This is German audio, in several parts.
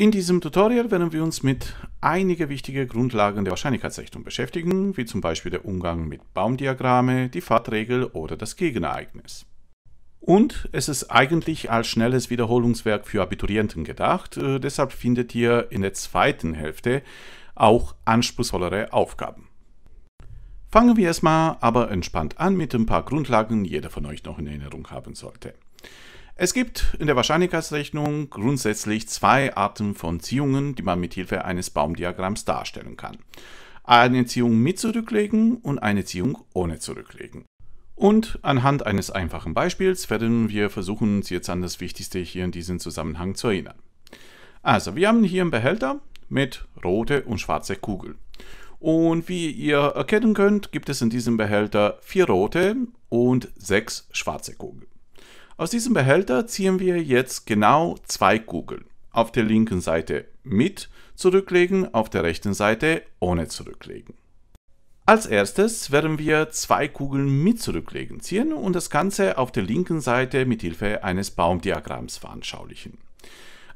In diesem Tutorial werden wir uns mit einigen wichtigen Grundlagen der Wahrscheinlichkeitsrechnung beschäftigen, wie zum Beispiel der Umgang mit Baumdiagramme, die Fahrtregel oder das Gegenereignis. Und es ist eigentlich als schnelles Wiederholungswerk für Abiturienten gedacht, äh, deshalb findet ihr in der zweiten Hälfte auch anspruchsvollere Aufgaben. Fangen wir erstmal aber entspannt an mit ein paar Grundlagen, die jeder von euch noch in Erinnerung haben sollte. Es gibt in der Wahrscheinlichkeitsrechnung grundsätzlich zwei Arten von Ziehungen, die man mit Hilfe eines Baumdiagramms darstellen kann. Eine Ziehung mit Zurücklegen und eine Ziehung ohne Zurücklegen. Und anhand eines einfachen Beispiels werden wir versuchen, uns jetzt an das Wichtigste hier in diesem Zusammenhang zu erinnern. Also, wir haben hier einen Behälter mit rote und schwarze Kugel. Und wie ihr erkennen könnt, gibt es in diesem Behälter vier rote und sechs schwarze Kugeln. Aus diesem Behälter ziehen wir jetzt genau zwei Kugeln. Auf der linken Seite mit zurücklegen, auf der rechten Seite ohne zurücklegen. Als erstes werden wir zwei Kugeln mit zurücklegen ziehen und das Ganze auf der linken Seite mit Hilfe eines Baumdiagramms veranschaulichen.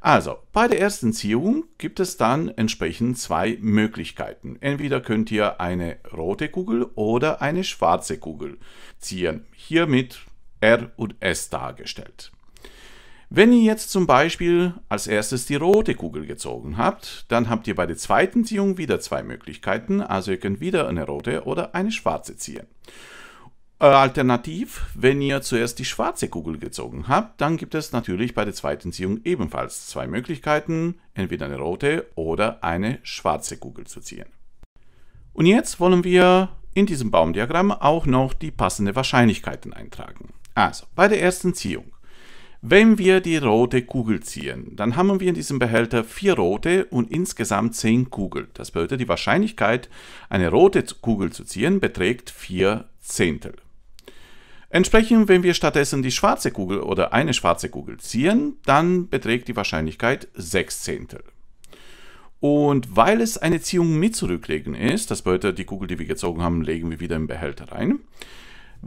Also, bei der ersten Ziehung gibt es dann entsprechend zwei Möglichkeiten. Entweder könnt ihr eine rote Kugel oder eine schwarze Kugel ziehen. Hiermit R und S dargestellt. Wenn ihr jetzt zum Beispiel als erstes die rote Kugel gezogen habt, dann habt ihr bei der zweiten Ziehung wieder zwei Möglichkeiten, also ihr könnt wieder eine rote oder eine schwarze ziehen. Äh, alternativ, wenn ihr zuerst die schwarze Kugel gezogen habt, dann gibt es natürlich bei der zweiten Ziehung ebenfalls zwei Möglichkeiten, entweder eine rote oder eine schwarze Kugel zu ziehen. Und jetzt wollen wir in diesem Baumdiagramm auch noch die passenden Wahrscheinlichkeiten eintragen. Also, bei der ersten Ziehung. Wenn wir die rote Kugel ziehen, dann haben wir in diesem Behälter vier rote und insgesamt zehn Kugeln. Das bedeutet, die Wahrscheinlichkeit, eine rote Kugel zu ziehen, beträgt vier Zehntel. Entsprechend, wenn wir stattdessen die schwarze Kugel oder eine schwarze Kugel ziehen, dann beträgt die Wahrscheinlichkeit sechs Zehntel. Und weil es eine Ziehung mit zurücklegen ist, das bedeutet, die Kugel, die wir gezogen haben, legen wir wieder im Behälter rein,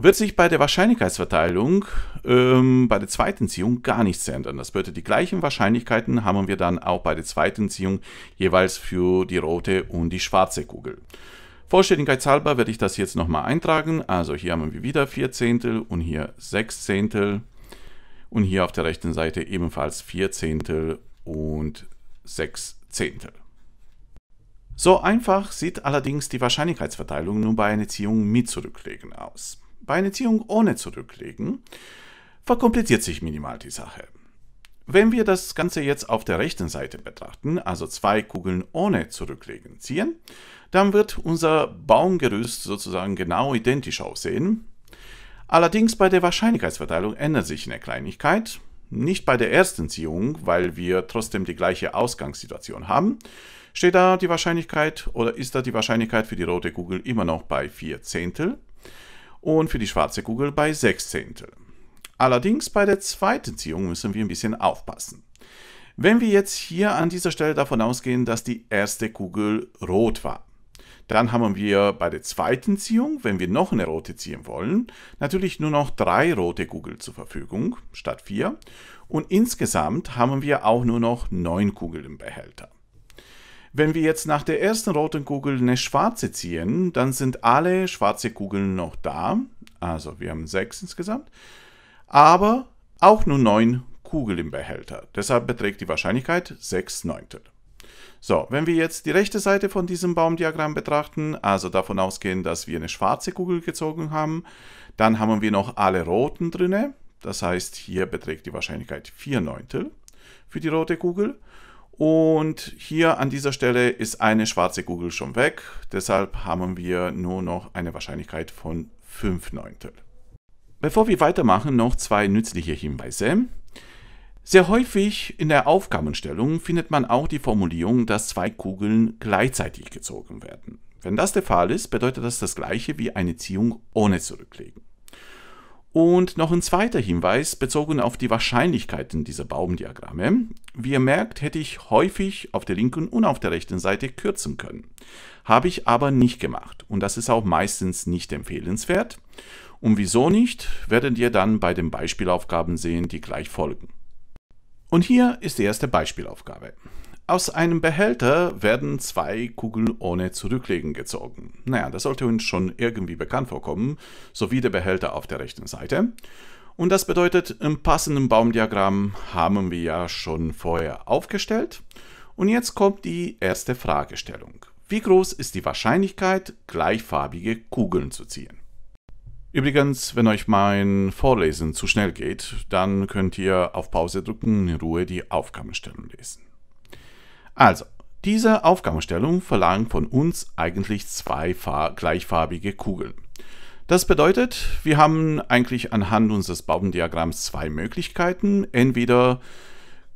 wird sich bei der Wahrscheinlichkeitsverteilung ähm, bei der zweiten Ziehung gar nichts ändern. Das bedeutet, die gleichen Wahrscheinlichkeiten haben wir dann auch bei der zweiten Ziehung jeweils für die rote und die schwarze Kugel. Vollständigkeitshalber werde ich das jetzt nochmal eintragen. Also hier haben wir wieder 4 Zehntel und hier 6 Zehntel und hier auf der rechten Seite ebenfalls 4 Zehntel und 6 Zehntel. So einfach sieht allerdings die Wahrscheinlichkeitsverteilung nun bei einer Ziehung mit Zurücklegen aus. Bei einer Ziehung ohne Zurücklegen verkompliziert sich minimal die Sache. Wenn wir das Ganze jetzt auf der rechten Seite betrachten, also zwei Kugeln ohne Zurücklegen ziehen, dann wird unser Baumgerüst sozusagen genau identisch aussehen. Allerdings bei der Wahrscheinlichkeitsverteilung ändert sich eine Kleinigkeit. Nicht bei der ersten Ziehung, weil wir trotzdem die gleiche Ausgangssituation haben. Steht da die Wahrscheinlichkeit oder ist da die Wahrscheinlichkeit für die rote Kugel immer noch bei 4 Zehntel? und für die schwarze Kugel bei 6 Zehntel. Allerdings bei der zweiten Ziehung müssen wir ein bisschen aufpassen. Wenn wir jetzt hier an dieser Stelle davon ausgehen, dass die erste Kugel rot war, dann haben wir bei der zweiten Ziehung, wenn wir noch eine rote ziehen wollen, natürlich nur noch drei rote Kugeln zur Verfügung statt vier. Und insgesamt haben wir auch nur noch neun Kugeln im Behälter. Wenn wir jetzt nach der ersten roten Kugel eine schwarze ziehen, dann sind alle schwarze Kugeln noch da. Also wir haben sechs insgesamt. Aber auch nur neun Kugeln im Behälter. Deshalb beträgt die Wahrscheinlichkeit 6 Neuntel. So, wenn wir jetzt die rechte Seite von diesem Baumdiagramm betrachten, also davon ausgehen, dass wir eine schwarze Kugel gezogen haben, dann haben wir noch alle roten drinne. Das heißt, hier beträgt die Wahrscheinlichkeit 4 Neuntel für die rote Kugel. Und hier an dieser Stelle ist eine schwarze Kugel schon weg. Deshalb haben wir nur noch eine Wahrscheinlichkeit von 5 Neuntel. Bevor wir weitermachen, noch zwei nützliche Hinweise. Sehr häufig in der Aufgabenstellung findet man auch die Formulierung, dass zwei Kugeln gleichzeitig gezogen werden. Wenn das der Fall ist, bedeutet das das gleiche wie eine Ziehung ohne Zurücklegen. Und noch ein zweiter Hinweis bezogen auf die Wahrscheinlichkeiten dieser Baumdiagramme. Wie ihr merkt, hätte ich häufig auf der linken und auf der rechten Seite kürzen können. Habe ich aber nicht gemacht und das ist auch meistens nicht empfehlenswert. Und wieso nicht, werdet ihr dann bei den Beispielaufgaben sehen, die gleich folgen. Und hier ist die erste Beispielaufgabe. Aus einem Behälter werden zwei Kugeln ohne Zurücklegen gezogen. Naja, das sollte uns schon irgendwie bekannt vorkommen, sowie der Behälter auf der rechten Seite. Und das bedeutet, im passenden Baumdiagramm haben wir ja schon vorher aufgestellt. Und jetzt kommt die erste Fragestellung. Wie groß ist die Wahrscheinlichkeit, gleichfarbige Kugeln zu ziehen? Übrigens, wenn euch mein Vorlesen zu schnell geht, dann könnt ihr auf Pause drücken, und in Ruhe die Aufgabenstellung lesen. Also, diese Aufgabenstellung verlangt von uns eigentlich zwei gleichfarbige Kugeln. Das bedeutet, wir haben eigentlich anhand unseres Baumdiagramms zwei Möglichkeiten. Entweder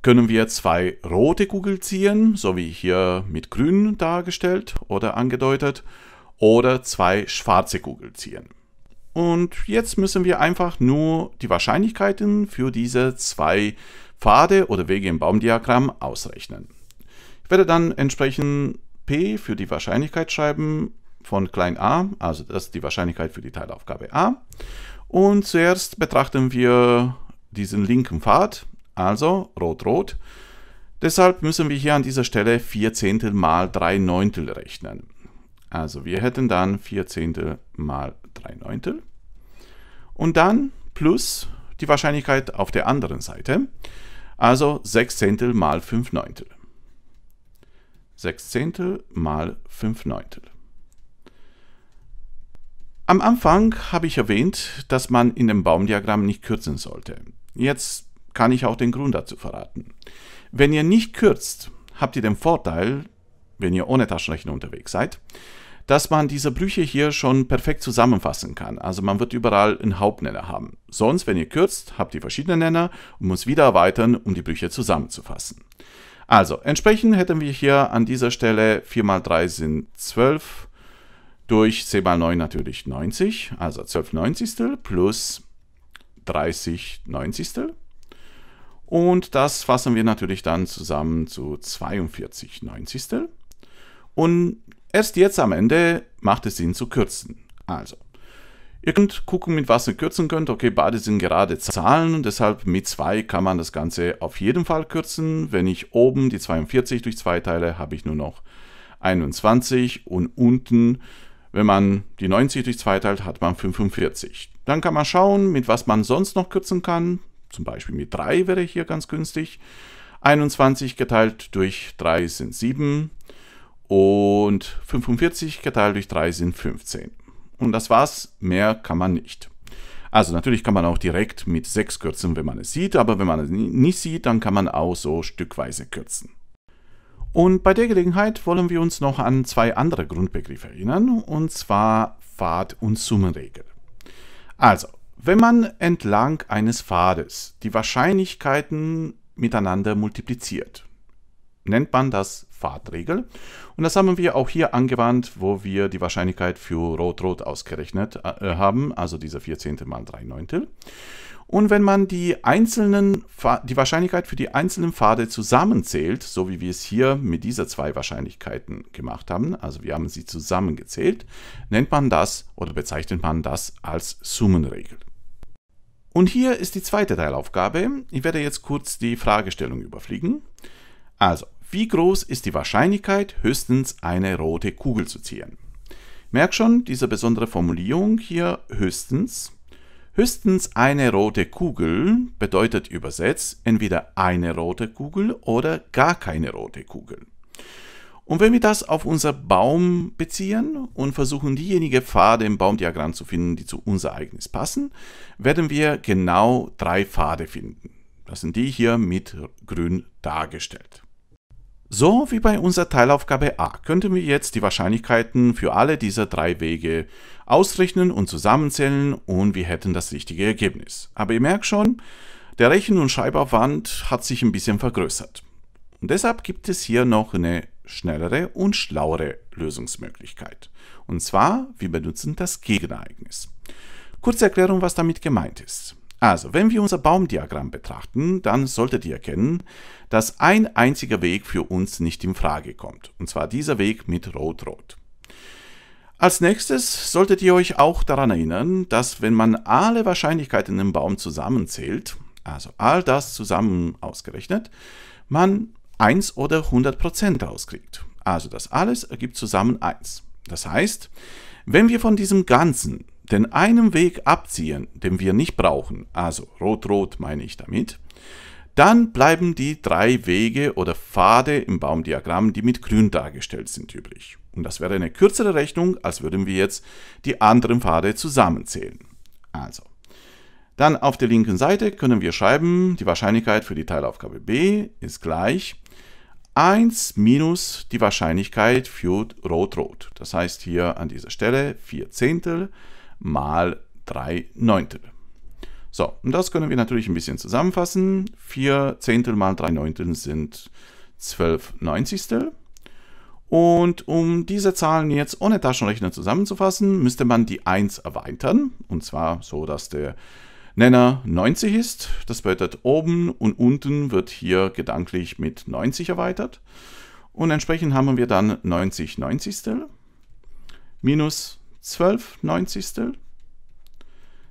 können wir zwei rote Kugeln ziehen, so wie hier mit grün dargestellt oder angedeutet, oder zwei schwarze Kugeln ziehen. Und jetzt müssen wir einfach nur die Wahrscheinlichkeiten für diese zwei Pfade oder Wege im Baumdiagramm ausrechnen werde dann entsprechend P für die Wahrscheinlichkeit schreiben von klein a, also das ist die Wahrscheinlichkeit für die Teilaufgabe a. Und zuerst betrachten wir diesen linken Pfad, also rot-rot. Deshalb müssen wir hier an dieser Stelle 4 Zehntel mal 3 Neuntel rechnen. Also wir hätten dann 4 Zehntel mal 3 Neuntel. Und dann plus die Wahrscheinlichkeit auf der anderen Seite, also 6 Zehntel mal 5 Neuntel. 6 Zehntel mal 5 Neuntel. Am Anfang habe ich erwähnt, dass man in dem Baumdiagramm nicht kürzen sollte. Jetzt kann ich auch den Grund dazu verraten. Wenn ihr nicht kürzt, habt ihr den Vorteil, wenn ihr ohne Taschenrechner unterwegs seid, dass man diese Brüche hier schon perfekt zusammenfassen kann. Also man wird überall einen Hauptnenner haben. Sonst, wenn ihr kürzt, habt ihr verschiedene Nenner und muss wieder erweitern, um die Brüche zusammenzufassen. Also, entsprechend hätten wir hier an dieser Stelle 4 mal 3 sind 12 durch 10 mal 9 natürlich 90, also 12 Neunzigstel plus 30 Neunzigstel. Und das fassen wir natürlich dann zusammen zu 42 Neunzigstel. Und erst jetzt am Ende macht es Sinn zu kürzen. Also Ihr könnt gucken, mit was ihr kürzen könnt. Okay, beide sind gerade Zahlen, deshalb mit 2 kann man das Ganze auf jeden Fall kürzen. Wenn ich oben die 42 durch 2 teile, habe ich nur noch 21 und unten, wenn man die 90 durch 2 teilt, hat man 45. Dann kann man schauen, mit was man sonst noch kürzen kann. Zum Beispiel mit 3 wäre hier ganz günstig. 21 geteilt durch 3 sind 7 und 45 geteilt durch 3 sind 15. Und das war's, mehr kann man nicht. Also natürlich kann man auch direkt mit 6 kürzen, wenn man es sieht, aber wenn man es nicht sieht, dann kann man auch so stückweise kürzen. Und bei der Gelegenheit wollen wir uns noch an zwei andere Grundbegriffe erinnern, und zwar Pfad und Summenregel. Also, wenn man entlang eines Pfades die Wahrscheinlichkeiten miteinander multipliziert, nennt man das Pfadregel und das haben wir auch hier angewandt, wo wir die Wahrscheinlichkeit für Rot-Rot ausgerechnet äh, haben, also diese 14. mal 3 Neuntel. Und wenn man die einzelnen, die Wahrscheinlichkeit für die einzelnen Pfade zusammenzählt, so wie wir es hier mit dieser zwei Wahrscheinlichkeiten gemacht haben, also wir haben sie zusammengezählt, nennt man das oder bezeichnet man das als Summenregel. Und hier ist die zweite Teilaufgabe. Ich werde jetzt kurz die Fragestellung überfliegen. Also, wie groß ist die Wahrscheinlichkeit, höchstens eine rote Kugel zu ziehen? Merk schon, diese besondere Formulierung hier höchstens. Höchstens eine rote Kugel bedeutet übersetzt entweder eine rote Kugel oder gar keine rote Kugel. Und wenn wir das auf unser Baum beziehen und versuchen, diejenige Pfade im Baumdiagramm zu finden, die zu unser Ereignis passen, werden wir genau drei Pfade finden. Das sind die hier mit grün dargestellt. So wie bei unserer Teilaufgabe A könnten wir jetzt die Wahrscheinlichkeiten für alle dieser drei Wege ausrechnen und zusammenzählen und wir hätten das richtige Ergebnis. Aber ihr merkt schon, der Rechen- und Schreibaufwand hat sich ein bisschen vergrößert. Und deshalb gibt es hier noch eine schnellere und schlauere Lösungsmöglichkeit. Und zwar, wir benutzen das Gegenereignis. Kurze Erklärung, was damit gemeint ist. Also, wenn wir unser Baumdiagramm betrachten, dann solltet ihr erkennen, dass ein einziger Weg für uns nicht in Frage kommt, und zwar dieser Weg mit Rot-Rot. Als nächstes solltet ihr euch auch daran erinnern, dass wenn man alle Wahrscheinlichkeiten im Baum zusammenzählt, also all das zusammen ausgerechnet, man 1 oder 100% rauskriegt. Also das alles ergibt zusammen 1. Das heißt, wenn wir von diesem Ganzen den einen Weg abziehen, den wir nicht brauchen, also rot-rot meine ich damit, dann bleiben die drei Wege oder Pfade im Baumdiagramm, die mit grün dargestellt sind, übrig. Und das wäre eine kürzere Rechnung, als würden wir jetzt die anderen Pfade zusammenzählen. Also, dann auf der linken Seite können wir schreiben, die Wahrscheinlichkeit für die Teilaufgabe B ist gleich 1 minus die Wahrscheinlichkeit für Rot-Rot. Das heißt hier an dieser Stelle 4 Zehntel mal 3 Neuntel. So, und das können wir natürlich ein bisschen zusammenfassen. 4 Zehntel mal 3 Neuntel sind 12 Neunzigstel. Und um diese Zahlen jetzt ohne Taschenrechner zusammenzufassen, müsste man die 1 erweitern. Und zwar so, dass der Nenner 90 ist. Das bedeutet, oben und unten wird hier gedanklich mit 90 erweitert. Und entsprechend haben wir dann 90 Neunzigstel minus 12 Neunzigstel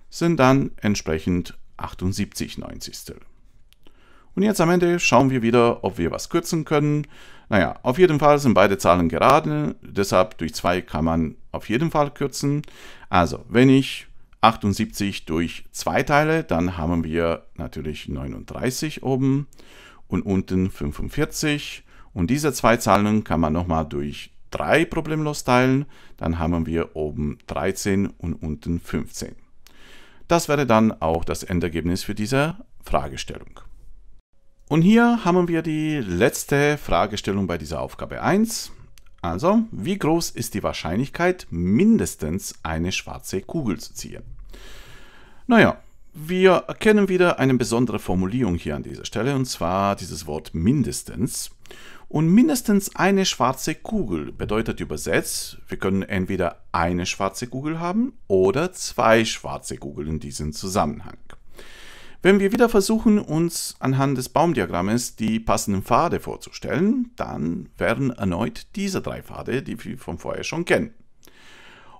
sind dann entsprechend 78 Neunzigstel. Und jetzt am Ende schauen wir wieder, ob wir was kürzen können. Naja, auf jeden Fall sind beide Zahlen gerade, deshalb durch 2 kann man auf jeden Fall kürzen. Also, wenn ich 78 durch 2 teile, dann haben wir natürlich 39 oben und unten 45. Und diese zwei Zahlen kann man nochmal durch 2 3 problemlos teilen, dann haben wir oben 13 und unten 15. Das wäre dann auch das Endergebnis für diese Fragestellung. Und hier haben wir die letzte Fragestellung bei dieser Aufgabe 1. Also, wie groß ist die Wahrscheinlichkeit, mindestens eine schwarze Kugel zu ziehen? Naja, wir erkennen wieder eine besondere Formulierung hier an dieser Stelle, und zwar dieses Wort mindestens und mindestens eine schwarze Kugel bedeutet übersetzt, wir können entweder eine schwarze Kugel haben oder zwei schwarze Kugeln in diesem Zusammenhang. Wenn wir wieder versuchen, uns anhand des Baumdiagrammes die passenden Pfade vorzustellen, dann wären erneut diese drei Pfade, die wir von vorher schon kennen.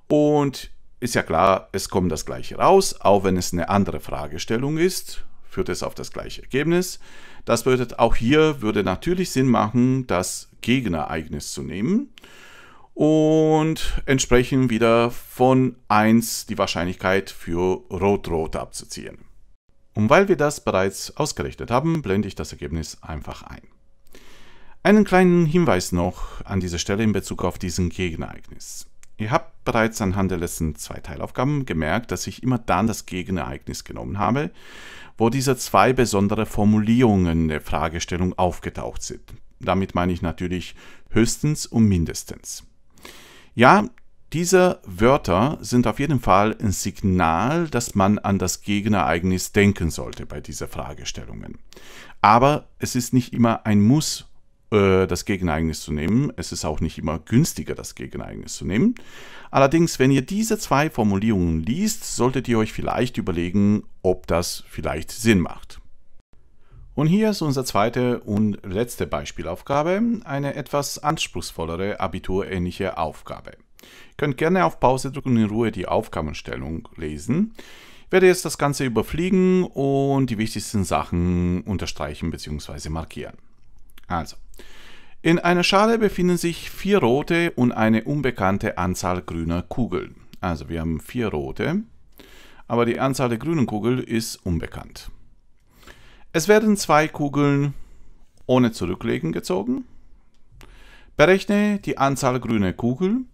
Und ist ja klar, es kommt das gleiche raus, auch wenn es eine andere Fragestellung ist, führt es auf das gleiche Ergebnis. Das bedeutet, auch hier würde natürlich Sinn machen, das Gegenereignis zu nehmen und entsprechend wieder von 1 die Wahrscheinlichkeit für Rot-Rot abzuziehen. Und weil wir das bereits ausgerechnet haben, blende ich das Ergebnis einfach ein. Einen kleinen Hinweis noch an dieser Stelle in Bezug auf diesen Gegenereignis. Ihr habt bereits anhand der letzten zwei Teilaufgaben gemerkt, dass ich immer dann das Gegenereignis genommen habe, wo diese zwei besondere Formulierungen der Fragestellung aufgetaucht sind. Damit meine ich natürlich höchstens und mindestens. Ja, diese Wörter sind auf jeden Fall ein Signal, dass man an das Gegenereignis denken sollte bei diesen Fragestellungen. Aber es ist nicht immer ein Muss, äh, das Gegeneignis zu nehmen. Es ist auch nicht immer günstiger, das Gegeneignis zu nehmen. Allerdings, wenn ihr diese zwei Formulierungen liest, solltet ihr euch vielleicht überlegen, ob das vielleicht Sinn macht. Und hier ist unsere zweite und letzte Beispielaufgabe, eine etwas anspruchsvollere, abiturähnliche Aufgabe. Ihr könnt gerne auf Pause drücken und in Ruhe die Aufgabenstellung lesen. Ich werde jetzt das Ganze überfliegen und die wichtigsten Sachen unterstreichen bzw. markieren. Also, in einer Schale befinden sich vier rote und eine unbekannte Anzahl grüner Kugeln. Also wir haben vier rote, aber die Anzahl der grünen Kugeln ist unbekannt. Es werden zwei Kugeln ohne Zurücklegen gezogen. Berechne die Anzahl grüner Kugeln,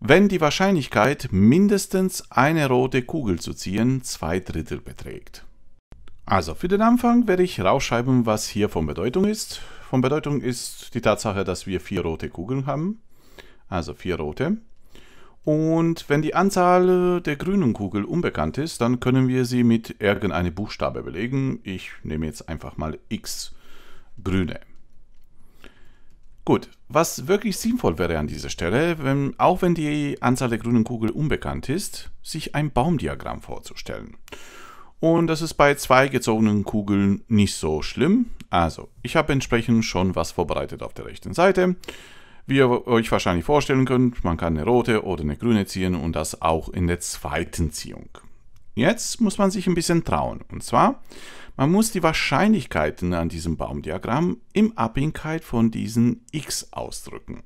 wenn die Wahrscheinlichkeit, mindestens eine rote Kugel zu ziehen, zwei Drittel beträgt. Also für den Anfang werde ich rausschreiben, was hier von Bedeutung ist. Von Bedeutung ist die Tatsache, dass wir vier rote Kugeln haben. Also vier rote. Und wenn die Anzahl der grünen Kugel unbekannt ist, dann können wir sie mit irgendeinem Buchstabe belegen. Ich nehme jetzt einfach mal x grüne. Gut, was wirklich sinnvoll wäre an dieser Stelle, wenn, auch wenn die Anzahl der grünen Kugel unbekannt ist, sich ein Baumdiagramm vorzustellen. Und das ist bei zwei gezogenen Kugeln nicht so schlimm. Also, ich habe entsprechend schon was vorbereitet auf der rechten Seite. Wie ihr euch wahrscheinlich vorstellen könnt, man kann eine rote oder eine grüne ziehen und das auch in der zweiten Ziehung. Jetzt muss man sich ein bisschen trauen. Und zwar, man muss die Wahrscheinlichkeiten an diesem Baumdiagramm im Abhängigkeit von diesen x ausdrücken.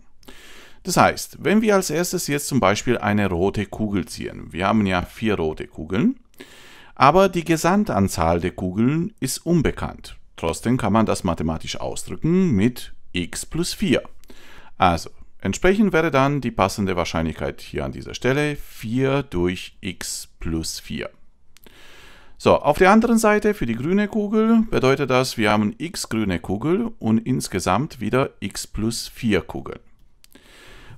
Das heißt, wenn wir als erstes jetzt zum Beispiel eine rote Kugel ziehen, wir haben ja vier rote Kugeln, aber die Gesamtanzahl der Kugeln ist unbekannt. Trotzdem kann man das mathematisch ausdrücken mit x plus 4. Also, entsprechend wäre dann die passende Wahrscheinlichkeit hier an dieser Stelle 4 durch x plus 4. So, auf der anderen Seite für die grüne Kugel bedeutet das, wir haben x grüne Kugel und insgesamt wieder x plus 4 Kugeln.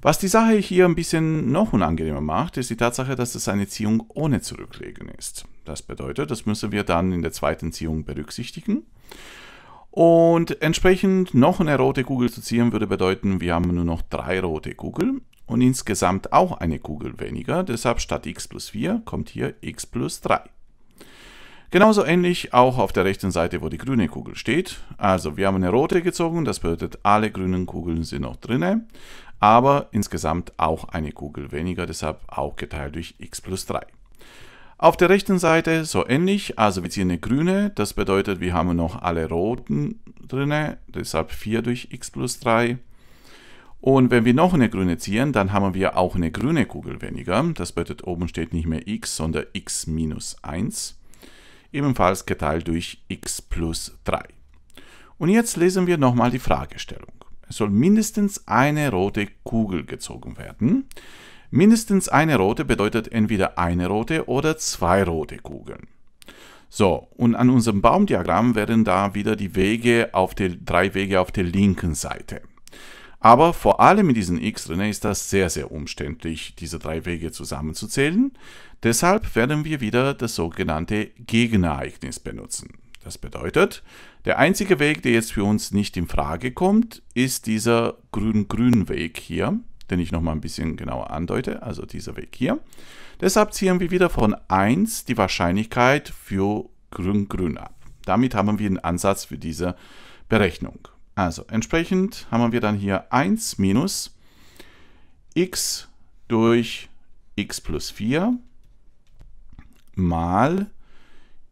Was die Sache hier ein bisschen noch unangenehmer macht, ist die Tatsache, dass es eine Ziehung ohne Zurücklegen ist. Das bedeutet, das müssen wir dann in der zweiten Ziehung berücksichtigen. Und entsprechend noch eine rote Kugel zu ziehen würde bedeuten, wir haben nur noch drei rote Kugeln und insgesamt auch eine Kugel weniger. Deshalb statt x plus 4 kommt hier x plus 3. Genauso ähnlich auch auf der rechten Seite, wo die grüne Kugel steht. Also wir haben eine rote gezogen, das bedeutet alle grünen Kugeln sind noch drin aber insgesamt auch eine Kugel weniger, deshalb auch geteilt durch x plus 3. Auf der rechten Seite so ähnlich, also wir ziehen eine grüne, das bedeutet, wir haben noch alle roten drin, deshalb 4 durch x plus 3. Und wenn wir noch eine grüne ziehen, dann haben wir auch eine grüne Kugel weniger, das bedeutet, oben steht nicht mehr x, sondern x minus 1, ebenfalls geteilt durch x plus 3. Und jetzt lesen wir nochmal die Fragestellung. Es soll mindestens eine rote Kugel gezogen werden. Mindestens eine rote bedeutet entweder eine rote oder zwei rote Kugeln. So, und an unserem Baumdiagramm werden da wieder die Wege auf der, drei Wege auf der linken Seite. Aber vor allem mit diesen x drin ist das sehr, sehr umständlich, diese drei Wege zusammenzuzählen. Deshalb werden wir wieder das sogenannte Gegenereignis benutzen. Das bedeutet, der einzige Weg, der jetzt für uns nicht in Frage kommt, ist dieser grün-grün Weg hier, den ich nochmal ein bisschen genauer andeute, also dieser Weg hier. Deshalb ziehen wir wieder von 1 die Wahrscheinlichkeit für grün-grün ab. Damit haben wir einen Ansatz für diese Berechnung. Also entsprechend haben wir dann hier 1 minus x durch x plus 4 mal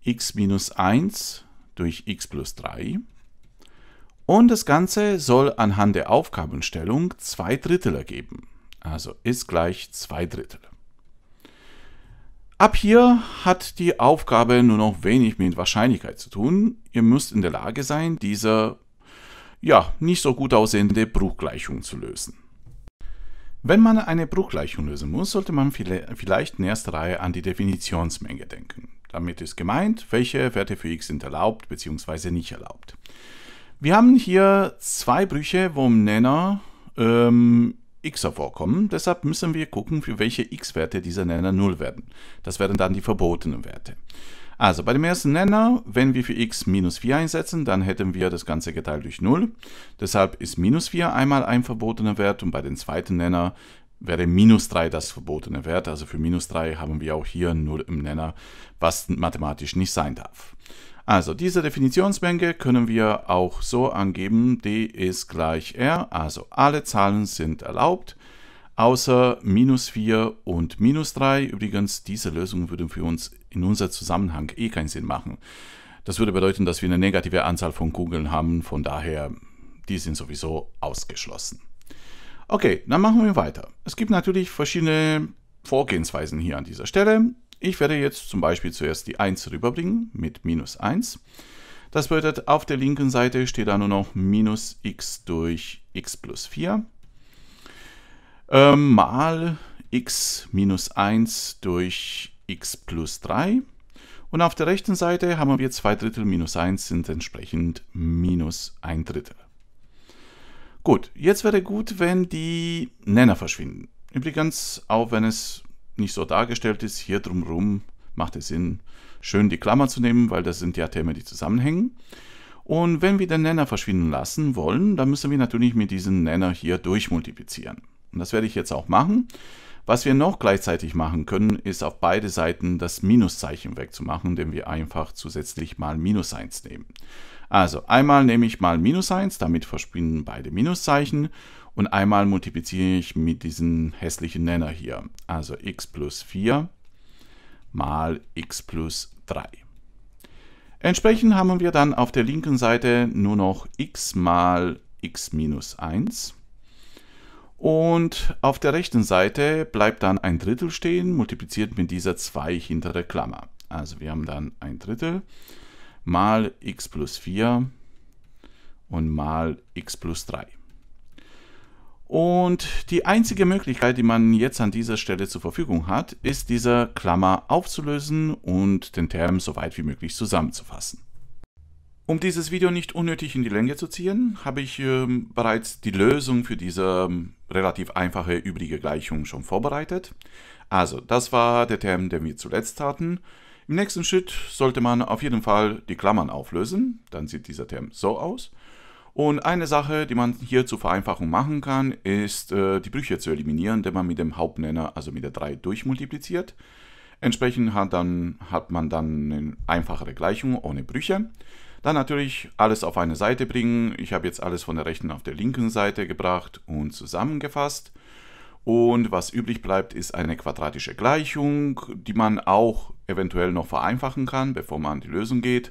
x minus 1 durch x plus 3. Und das Ganze soll anhand der Aufgabenstellung 2 Drittel ergeben. Also ist gleich 2 Drittel. Ab hier hat die Aufgabe nur noch wenig mit Wahrscheinlichkeit zu tun. Ihr müsst in der Lage sein, diese ja, nicht so gut aussehende Bruchgleichung zu lösen. Wenn man eine Bruchgleichung lösen muss, sollte man vielleicht in erster Reihe an die Definitionsmenge denken. Damit ist gemeint, welche Werte für x sind erlaubt bzw. nicht erlaubt. Wir haben hier zwei Brüche, wo im Nenner ähm, xer vorkommen. Deshalb müssen wir gucken, für welche x-Werte dieser Nenner 0 werden. Das wären dann die verbotenen Werte. Also bei dem ersten Nenner, wenn wir für x minus 4 einsetzen, dann hätten wir das Ganze geteilt durch 0. Deshalb ist minus 4 einmal ein verbotener Wert und bei dem zweiten Nenner wäre minus 3 das verbotene Wert. Also für minus 3 haben wir auch hier 0 im Nenner, was mathematisch nicht sein darf. Also diese Definitionsmenge können wir auch so angeben, d ist gleich r, also alle Zahlen sind erlaubt, außer minus 4 und minus 3. Übrigens, diese Lösung würde für uns in unserem Zusammenhang eh keinen Sinn machen. Das würde bedeuten, dass wir eine negative Anzahl von Kugeln haben, von daher, die sind sowieso ausgeschlossen. Okay, dann machen wir weiter. Es gibt natürlich verschiedene Vorgehensweisen hier an dieser Stelle. Ich werde jetzt zum Beispiel zuerst die 1 rüberbringen mit minus 1. Das bedeutet, auf der linken Seite steht da nur noch minus x durch x plus 4 ähm, mal x minus 1 durch x plus 3. Und auf der rechten Seite haben wir 2 Drittel minus 1 sind entsprechend minus 1 Drittel. Gut, jetzt wäre gut, wenn die Nenner verschwinden. Übrigens, auch wenn es nicht so dargestellt ist, hier drumherum macht es Sinn, schön die Klammer zu nehmen, weil das sind ja Themen, die zusammenhängen. Und wenn wir den Nenner verschwinden lassen wollen, dann müssen wir natürlich mit diesem Nenner hier durchmultiplizieren. Und das werde ich jetzt auch machen. Was wir noch gleichzeitig machen können, ist auf beide Seiten das Minuszeichen wegzumachen, indem wir einfach zusätzlich mal minus 1 nehmen. Also einmal nehme ich mal minus 1, damit verschwinden beide Minuszeichen und einmal multipliziere ich mit diesem hässlichen Nenner hier. Also x plus 4 mal x plus 3. Entsprechend haben wir dann auf der linken Seite nur noch x mal x minus 1 und auf der rechten Seite bleibt dann ein Drittel stehen, multipliziert mit dieser 2 hintere Klammer. Also wir haben dann ein Drittel mal x plus 4 und mal x plus 3. Und die einzige Möglichkeit, die man jetzt an dieser Stelle zur Verfügung hat, ist diese Klammer aufzulösen und den Term so weit wie möglich zusammenzufassen. Um dieses Video nicht unnötig in die Länge zu ziehen, habe ich ähm, bereits die Lösung für diese ähm, relativ einfache übrige Gleichung schon vorbereitet. Also, das war der Term, den wir zuletzt hatten. Im nächsten Schritt sollte man auf jeden Fall die Klammern auflösen, dann sieht dieser Term so aus. Und eine Sache, die man hier zur Vereinfachung machen kann, ist äh, die Brüche zu eliminieren, indem man mit dem Hauptnenner, also mit der 3, durchmultipliziert. Entsprechend hat, dann, hat man dann eine einfachere Gleichung ohne Brüche. Dann natürlich alles auf eine Seite bringen. Ich habe jetzt alles von der rechten auf der linken Seite gebracht und zusammengefasst. Und was übrig bleibt, ist eine quadratische Gleichung, die man auch eventuell noch vereinfachen kann, bevor man an die Lösung geht.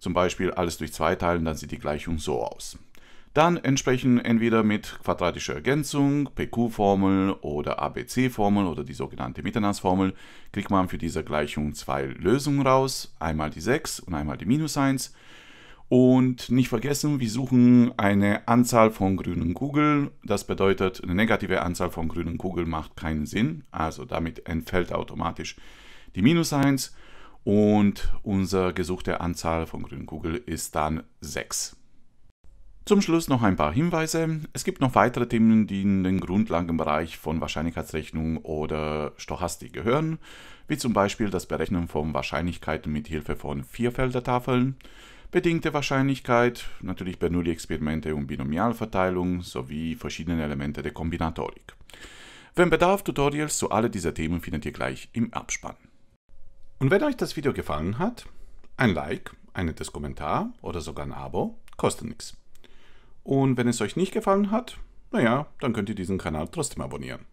Zum Beispiel alles durch zwei teilen, dann sieht die Gleichung so aus dann entsprechend entweder mit quadratischer Ergänzung, PQ-Formel oder ABC-Formel oder die sogenannte Mitternassformel kriegt man für diese Gleichung zwei Lösungen raus, einmal die 6 und einmal die minus 1. Und nicht vergessen, wir suchen eine Anzahl von grünen Kugeln. Das bedeutet, eine negative Anzahl von grünen Kugeln macht keinen Sinn. Also damit entfällt automatisch die minus 1 und unsere gesuchte Anzahl von grünen Kugeln ist dann 6. Zum Schluss noch ein paar Hinweise. Es gibt noch weitere Themen, die in den Grundlagenbereich von Wahrscheinlichkeitsrechnung oder Stochastik gehören, wie zum Beispiel das Berechnen von Wahrscheinlichkeiten mit Hilfe von Vierfeldertafeln, bedingte Wahrscheinlichkeit, natürlich Bernoulli-Experimente und Binomialverteilung sowie verschiedene Elemente der Kombinatorik. Wenn Bedarf, Tutorials zu all dieser Themen findet ihr gleich im Abspann. Und wenn euch das Video gefallen hat, ein Like, ein nettes Kommentar oder sogar ein Abo kostet nichts. Und wenn es euch nicht gefallen hat, naja, dann könnt ihr diesen Kanal trotzdem abonnieren.